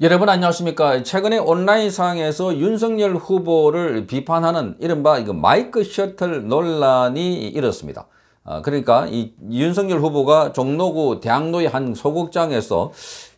여러분 안녕하십니까 최근에 온라인상에서 윤석열 후보를 비판하는 이른바 이거 마이크 셔틀 논란이 일었습니다 아, 그러니까 이 윤석열 후보가 종로구 대학로의 한 소극장에서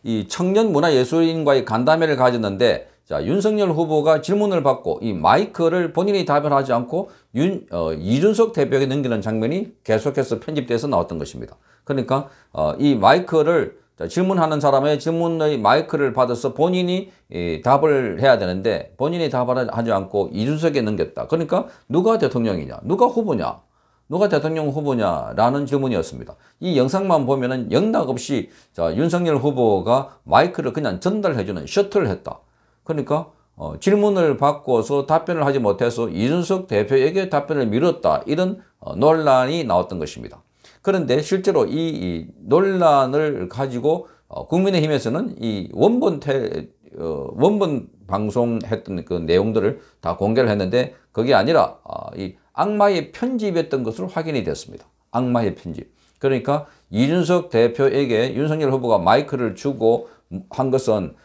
이 청년 문화예술인과의 간담회를 가졌는데 자 윤석열 후보가 질문을 받고 이 마이크를 본인이 답변 하지 않고 윤, 어, 이준석 대표에게 넘기는 장면이 계속해서 편집돼서 나왔던 것입니다. 그러니까 어, 이 마이크를 자, 질문하는 사람의 질문의 마이크를 받아서 본인이 이, 답을 해야 되는데 본인이 답을 하지 않고 이준석에 넘겼다. 그러니까 누가 대통령이냐? 누가 후보냐? 누가 대통령 후보냐라는 질문이었습니다. 이 영상만 보면은 영락 없이 자, 윤석열 후보가 마이크를 그냥 전달해주는 셔틀을 했다. 그러니까 어, 질문을 받고서 답변을 하지 못해서 이준석 대표에게 답변을 미뤘다. 이런 어, 논란이 나왔던 것입니다. 그런데 실제로 이, 논란을 가지고 어, 국민의힘에서는 이 원본 테, 어, 원본 방송했던 그 내용들을 다 공개를 했는데 그게 아니라 어, 이 악마의 편집했던 것으로 확인이 됐습니다. 악마의 편집. 그러니까 이준석 대표에게 윤석열 후보가 마이크를 주고 한 것은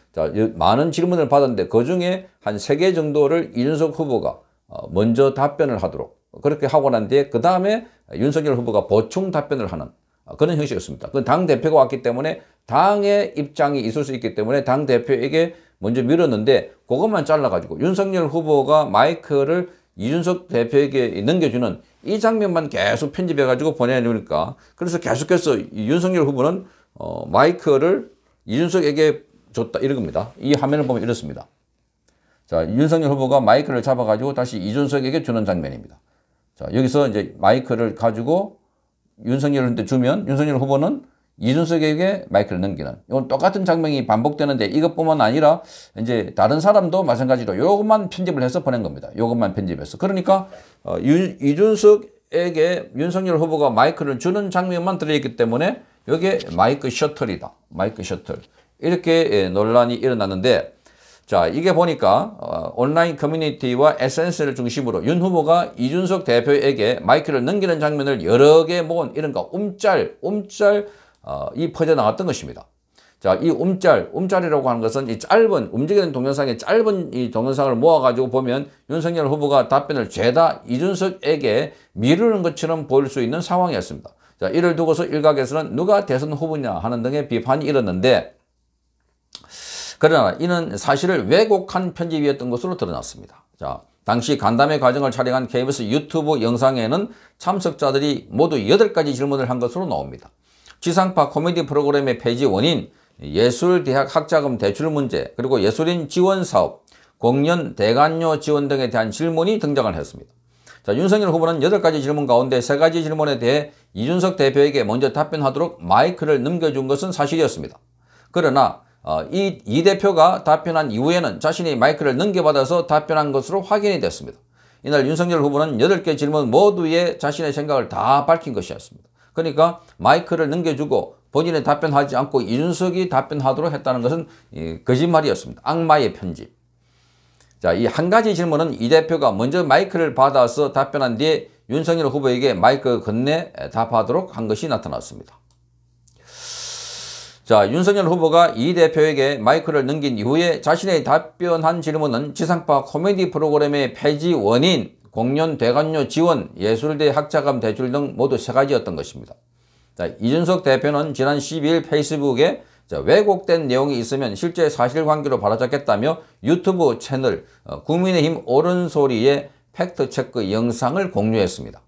많은 질문을 받았는데 그 중에 한 세 개 정도를 이준석 후보가 먼저 답변을 하도록 그렇게 하고 난 뒤에 그 다음에 윤석열 후보가 보충 답변을 하는 어, 그런 형식이었습니다. 그 당대표가 왔기 때문에 당의 입장이 있을 수 있기 때문에 당대표에게 먼저 밀었는데 그것만 잘라가지고 윤석열 후보가 마이크를 이준석 대표에게 넘겨주는 이 장면만 계속 편집해가지고 보내려니까 그래서 계속해서 윤석열 후보는 어, 마이크를 이준석에게 줬다 이런 겁니다. 이 화면을 보면 이렇습니다. 자 윤석열 후보가 마이크를 잡아가지고 다시 이준석에게 주는 장면입니다. 자, 여기서 이제 마이크를 가지고 윤석열한테 주면 윤석열 후보는 이준석에게 마이크를 넘기는 이건 똑같은 장면이 반복되는데 이것뿐만 아니라 이제 다른 사람도 마찬가지로 요것만 편집을 해서 보낸 겁니다. 요것만 편집해서 그러니까 어, 유, 이준석에게 윤석열 후보가 마이크를 주는 장면만 들어있기 때문에 이게 마이크 셔틀이다. 마이크 셔틀 이렇게 예, 논란이 일어났는데 자, 이게 보니까 어, 온라인 커뮤니티와 에센스를 중심으로 윤 후보가 이준석 대표에게 마이크를 넘기는 장면을 여러 개 모은 이런거 움짤, 움짤 어, 이 퍼져나왔던 것입니다. 자, 이 움짤, 움짤이라고 하는 것은 이 짧은, 움직이는 동영상의 짧은 이 동영상을 모아가지고 보면 윤석열 후보가 답변을 죄다 이준석에게 미루는 것처럼 보일 수 있는 상황이었습니다. 자, 이를 두고서 일각에서는 누가 대선 후보냐 하는 등의 비판이 일었는데 그러나 이는 사실을 왜곡한 편집이었던 것으로 드러났습니다. 자, 당시 간담회 과정을 촬영한 KBS 유튜브 영상에는 참석자들이 모두 8가지 질문을 한 것으로 나옵니다. 지상파 코미디 프로그램의 폐지 원인, 예술대학 학자금 대출 문제, 그리고 예술인 지원 사업, 공연 대관료 지원 등에 대한 질문이 등장을 했습니다. 자, 윤석열 후보는 8가지 질문 가운데 3가지 질문에 대해 이준석 대표에게 먼저 답변하도록 마이크를 넘겨준 것은 사실이었습니다. 그러나 어, 이, 이 대표가 답변한 이후에는 자신이 마이크를 넘겨받아서 답변한 것으로 확인이 됐습니다. 이날 윤석열 후보는 8개 질문 모두에 자신의 생각을 다 밝힌 것이었습니다. 그러니까 마이크를 넘겨주고 본인은 답변하지 않고 이준석이 답변하도록 했다는 것은 거짓말이었습니다. 악마의 편집. 자, 이 한 가지 질문은 이 대표가 먼저 마이크를 받아서 답변한 뒤에 윤석열 후보에게 마이크 건네 답하도록 한 것이 나타났습니다. 자 윤석열 후보가 이 대표에게 마이크를 넘긴 이후에 자신의 답변한 질문은 지상파 코미디 프로그램의 폐지 원인, 공연 대관료 지원, 예술대 학자금 대출 등 모두 세 가지였던 것입니다. 자, 이준석 대표는 지난 12일 페이스북에 자, 왜곡된 내용이 있으면 실제 사실관계로 바라잡겠다며 유튜브 채널 어, 국민의힘 오른소리의 팩트체크 영상을 공유했습니다.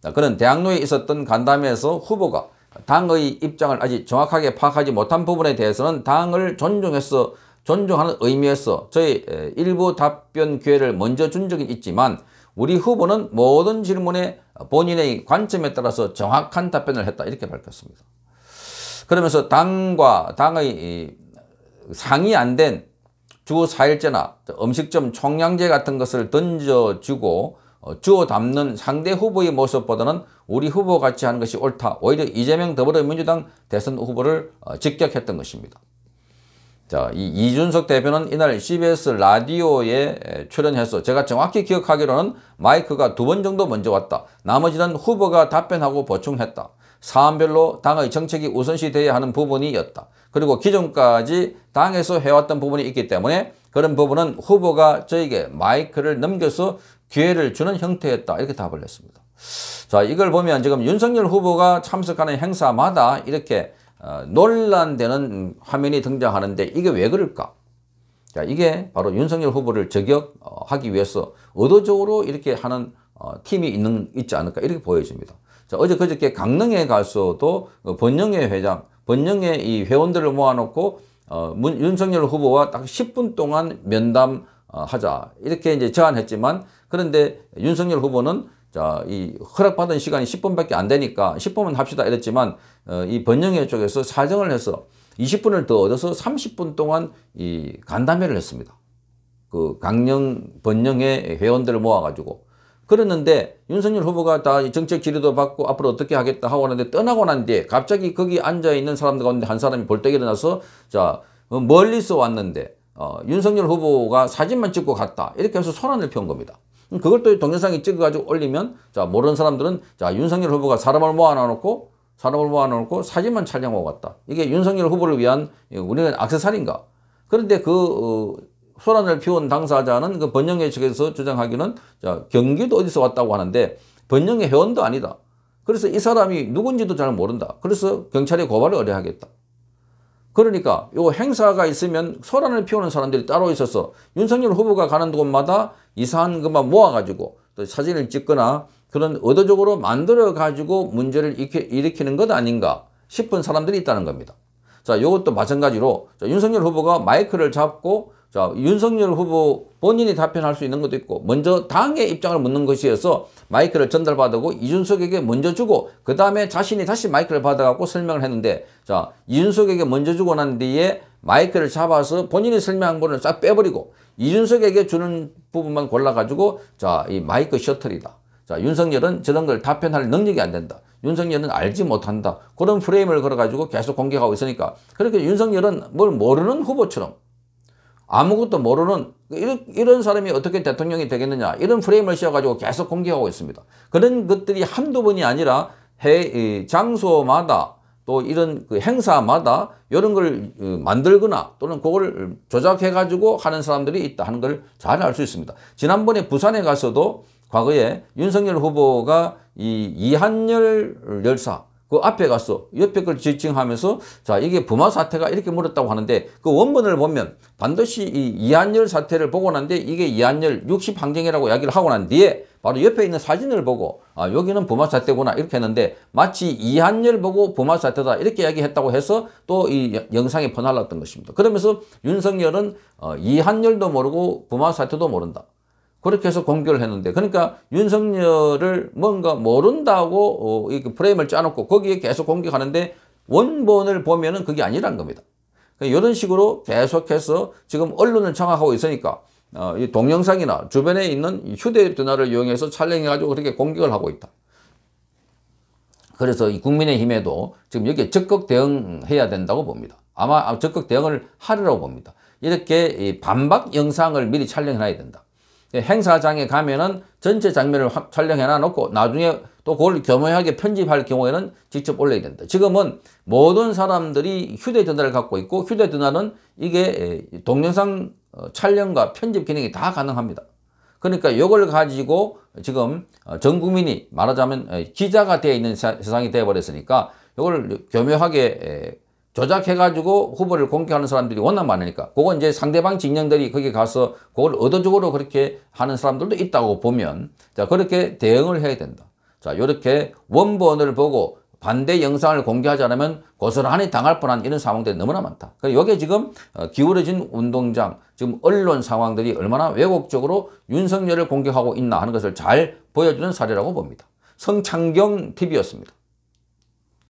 자, 그는 대학로에 있었던 간담회에서 후보가 당의 입장을 아직 정확하게 파악하지 못한 부분에 대해서는 당을 존중해서 존중하는 의미에서 저희 일부 답변 기회를 먼저 준 적이 있지만 우리 후보는 모든 질문에 본인의 관점에 따라서 정확한 답변을 했다 이렇게 밝혔습니다. 그러면서 당과 당의 상이안 된 주4일째나 음식점 총량제 같은 것을 던져주고 주어 담는 상대 후보의 모습보다는 우리 후보 같이 하는 것이 옳다. 오히려 이재명 더불어민주당 대선 후보를 어, 직격했던 것입니다. 자, 이 이준석 대표는 이날 CBS 라디오에 출연해서 제가 정확히 기억하기로는 마이크가 두 번 정도 먼저 왔다. 나머지는 후보가 답변하고 보충했다. 사안별로 당의 정책이 우선시 돼야 하는 부분이었다. 그리고 기존까지 당에서 해왔던 부분이 있기 때문에 그런 부분은 후보가 저에게 마이크를 넘겨서 기회를 주는 형태였다 이렇게 답을 했습니다. 자 이걸 보면 지금 윤석열 후보가 참석하는 행사마다 이렇게 어, 논란되는 화면이 등장하는데 이게 왜 그럴까? 자 이게 바로 윤석열 후보를 저격하기 위해서 의도적으로 이렇게 하는 어, 팀이 있는 있지 않을까 이렇게 보여집니다. 자 어제 그저께 강릉에 가서도 그 번영회 회장, 번영회 이 회원들을 모아놓고 어, 문, 윤석열 후보와 딱 10분 동안 면담 어, 하자 이렇게 이제 제안했지만 그런데 윤석열 후보는 자, 이 허락받은 시간이 10분밖에 안 되니까 10분은 합시다 이랬지만 어, 이 번영회 쪽에서 사정을 해서 20분을 더 얻어서 30분 동안 이 간담회를 했습니다. 그 강령 번영회 회원들을 모아가지고 그랬는데 윤석열 후보가 다 정책 지도도 받고 앞으로 어떻게 하겠다 하고 하는데 떠나고 난 뒤에 갑자기 거기 앉아 있는 사람들 가운데 한 사람이 볼때 일어나서 자 어, 멀리서 왔는데 어, 윤석열 후보가 사진만 찍고 갔다 이렇게 해서 소란을 피운 겁니다. 그걸 또 동영상에 찍어가지고 올리면 자 모르는 사람들은 자 윤석열 후보가 사람을 모아놓고 사람을 모아놓고 사진만 촬영하고 갔다. 이게 윤석열 후보를 위한 우리는 악세사리인가? 그런데 그 어, 소란을 피운 당사자는 그 번영회 측에서 주장하기는 자, 경기도 어디서 왔다고 하는데 번영회 회원도 아니다. 그래서 이 사람이 누군지도 잘 모른다. 그래서 경찰에 고발을 의뢰하겠다. 그러니까 요 행사가 있으면 소란을 피우는 사람들이 따로 있어서 윤석열 후보가 가는 곳마다 이상한 것만 모아가지고 또 사진을 찍거나 그런 의도적으로 만들어가지고 문제를 일으키는 것 아닌가 싶은 사람들이 있다는 겁니다. 자, 이것도 마찬가지로 윤석열 후보가 마이크를 잡고 자, 윤석열 후보 본인이 답변할 수 있는 것도 있고 먼저 당의 입장을 묻는 것이어서 마이크를 전달받고 이준석에게 먼저 주고 그 다음에 자신이 다시 마이크를 받아갖고 설명을 했는데 자 이준석에게 먼저 주고 난 뒤에 마이크를 잡아서 본인이 설명한 거는 싹 빼버리고 이준석에게 주는 부분만 골라가지고 자 이 마이크 셔틀이다. 자 윤석열은 저런 걸 답변할 능력이 안 된다. 윤석열은 알지 못한다. 그런 프레임을 걸어가지고 계속 공격하고 있으니까 그렇게 윤석열은 뭘 모르는 후보처럼 아무것도 모르는 이런, 이런 사람이 어떻게 대통령이 되겠느냐 이런 프레임을 씌워가지고 계속 공개하고 있습니다. 그런 것들이 한두 번이 아니라 해, 장소마다 또 이런 그 행사마다 이런 걸 어, 만들거나 또는 그걸 조작해가지고 하는 사람들이 있다 하는 걸 잘 알 수 있습니다. 지난번에 부산에 가서도 과거에 윤석열 후보가 이 이한열 열사 그 앞에 가서 옆에 걸 지칭하면서 자 이게 부마 사태가 이렇게 물었다고 하는데 그원문을 보면 반드시 이 이한열 사태를 보고 난데 이게 이한열 60항쟁이라고 이야기를 하고 난 뒤에 바로 옆에 있는 사진을 보고 아 여기는 부마 사태구나 이렇게 했는데 마치 이한열 보고 부마 사태다 이렇게 이야기했다고 해서 또 이 영상이 퍼날랐던 것입니다. 그러면서 윤석열은 어, 이한열도 모르고 부마 사태도 모른다. 그렇게 해서 공격을 했는데 그러니까 윤석열을 뭔가 모른다고 어, 이렇게 그 프레임을 짜놓고 거기에 계속 공격하는데 원본을 보면은 그게 아니란 겁니다. 그러니까 이런 식으로 계속해서 지금 언론을 청하고 있으니까 어, 이 동영상이나 주변에 있는 휴대전화를 이용해서 촬영해가지고 그렇게 공격을 하고 있다. 그래서 이 국민의힘에도 지금 여기에 적극 대응해야 된다고 봅니다. 아마 적극 대응을 하리라고 봅니다. 이렇게 반박 영상을 미리 촬영해놔야 된다. 예, 행사장에 가면은 전체 장면을 촬영해 놔놓고 나중에 또 그걸 겸허하게 편집할 경우에는 직접 올려야 된다. 지금은 모든 사람들이 휴대전화를 갖고 있고 휴대전화는 이게 예, 동영상 어, 촬영과 편집 기능이 다 가능합니다. 그러니까 이걸 가지고 지금 어, 전 국민이 말하자면 예, 기자가 되어 있는 세상이 되어 버렸으니까 이걸 교묘하게 조작해가지고 후보를 공격하는 사람들이 워낙 많으니까 그건 이제 상대방 진영들이 거기 가서 그걸 의도적으로 그렇게 하는 사람들도 있다고 보면 자 그렇게 대응을 해야 된다. 자 이렇게 원본을 보고 반대 영상을 공개하지 않으면 고스란히 당할 뻔한 이런 상황들이 너무나 많다. 그래서 이게 지금 어, 기울어진 운동장, 지금 언론 상황들이 얼마나 왜곡적으로 윤석열을 공격하고 있나 하는 것을 잘 보여주는 사례라고 봅니다. 성창경 TV였습니다.